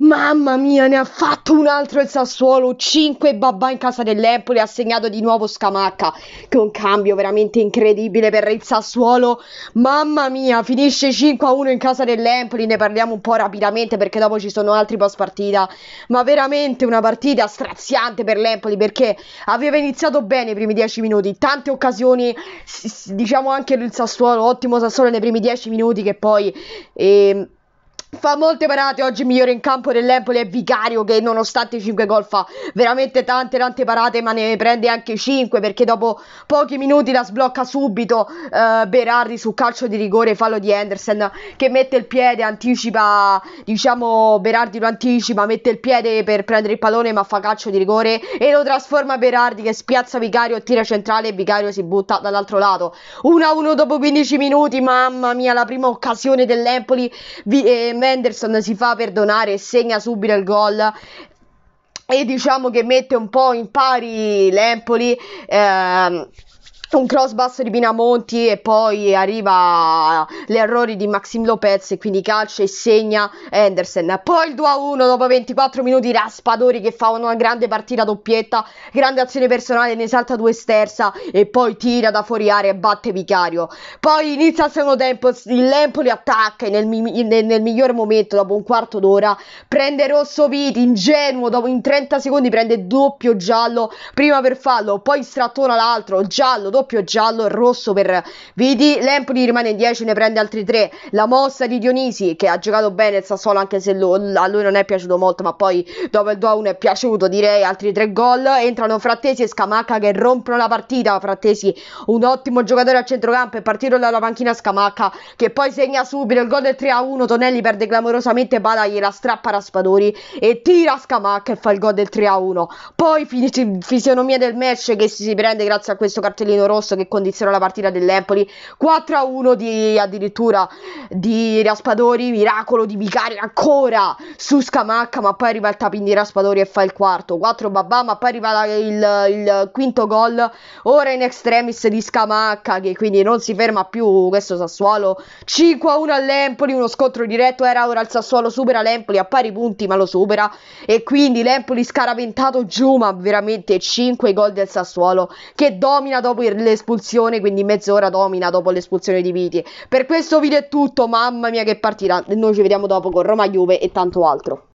Mamma mia, ne ha fatto un altro il Sassuolo. 5 babà in casa dell'Empoli. Ha segnato di nuovo Scamacca. Che un cambio veramente incredibile per il Sassuolo. Mamma mia, finisce 5-1 a in casa dell'Empoli. Ne parliamo un po' rapidamente perché dopo ci sono altri post partita. Ma veramente una partita straziante per l'Empoli perché aveva iniziato bene i primi 10 minuti. Tante occasioni, diciamo anche il Sassuolo. Ottimo Sassuolo nei primi 10 minuti che poi. Eh, fa molte parate oggi migliore in campo dell'Empoli è Vicario che nonostante i 5 gol fa veramente tante tante parate ma ne prende anche 5 perché dopo pochi minuti la sblocca subito eh, Berardi su calcio di rigore fallo di Henderson che mette il piede anticipa diciamo Berardi lo anticipa mette il piede per prendere il pallone ma fa calcio di rigore e lo trasforma Berardi che spiazza Vicario tira centrale e Vicario si butta dall'altro lato 1-1 dopo 15 minuti mamma mia la prima occasione dell'Empoli vi, eh, Menderson si fa perdonare e segna subito il gol e diciamo che mette un po' in pari l'Empoli. Ehm, un cross basso di Pinamonti e poi arriva gli errori di Maxim Lopez e quindi calcia e segna Henderson. Poi il 2-1 dopo 24 minuti Raspadori che fa una grande partita doppietta, grande azione personale, ne salta due sterza e poi tira da fuori area e batte Vicario. Poi inizia il secondo tempo, il l'Empoli attacca nel, mi- nel, nel miglior momento dopo un quarto d'ora prende Rosso Viti, ingenuo, dopo in 30 secondi prende doppio giallo, prima per fallo, poi strattona l'altro, giallo, doppio giallo e rosso per Vidi. L'Empoli rimane in 10, ne prende altri 3. La mossa di Dionisi, che ha giocato bene il Sassuolo, anche se lo, a lui non è piaciuto molto, ma poi dopo il 2-1 è piaciuto, direi, altri 3 gol. Entrano Frattesi e Scamacca che rompono la partita. Frattesi, un ottimo giocatore a centrocampo, è partito dalla panchina Scamacca, che poi segna subito il gol del 3-1. Tonelli perde clamorosamente, Bala gliela strappa Raspadori e tira Scamacca e fa il gol del 3-1. Poi finisce fisionomia del match che si prende grazie a questo cartellino rosso che condiziona la partita dell'Empoli 4 a 1 di addirittura di Raspadori miracolo di Vicari ancora su Scamacca ma poi arriva il tapin di Raspadori e fa il quarto 4 babà ma poi arriva il, il quinto gol ora in extremis di Scamacca che quindi non si ferma più questo Sassuolo 5 a 1 all'Empoli uno scontro diretto era ora il Sassuolo supera l'Empoli a pari punti ma lo supera e quindi l'Empoli scaraventato giù ma veramente 5 gol del Sassuolo che domina dopo il l'espulsione, quindi mezz'ora domina dopo l'espulsione di Viti. Per questo video è tutto, mamma mia che partirà. Noi ci vediamo dopo con Roma Juve e tanto altro.